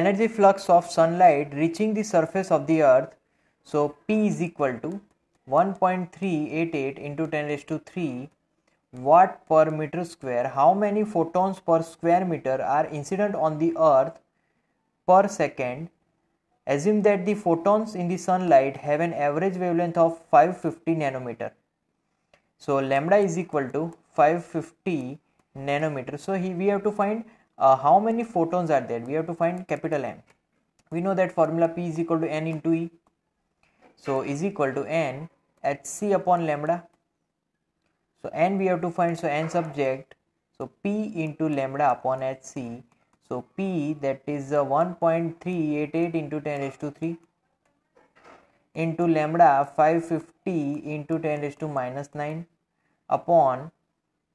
energy flux of sunlight reaching the surface of the earth so p is equal to 1.388 into 10 raised to 3 watt per meter square how many photons per square meter are incident on the earth per second assume that the photons in the sunlight have an average wavelength of 550 nanometer so lambda is equal to 550 nanometer so he, we have to find uh, how many photons are there we have to find capital m we know that formula p is equal to n into e so is equal to n at c upon lambda so n we have to find so n subject so p into lambda upon hc so p that is uh, 1.388 into 10 raised to 3 into lambda 550 into 10 raised to minus 9 upon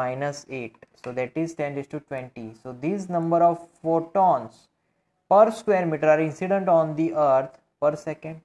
minus 8 so that is 10 raised to 20 so these number of photons per square meter are incident on the earth per second